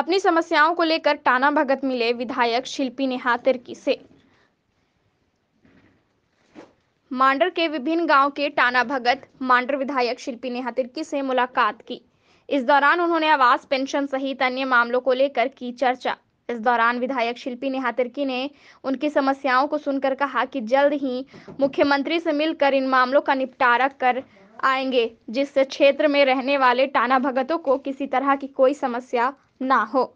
अपनी समस्याओं को लेकर टाना भगत मिले विधायक शिल्पी नेहा तिर्की से मांडर के विभिन्न गांव के टाना भगत मांडर विधायक शिल्पी नेहा तिर्की से मुलाकात की इस दौरान उन्होंने आवास पेंशन सहित अन्य मामलों को लेकर की चर्चा इस दौरान विधायक शिल्पी नेहा तिर्की ने उनकी समस्याओं को सुनकर कहा कि जल्द ही मुख्यमंत्री से मिलकर इन मामलों का निपटारा कर आएंगे जिससे क्षेत्र में रहने वाले टाना भगतों को किसी तरह की कोई समस्या 那好。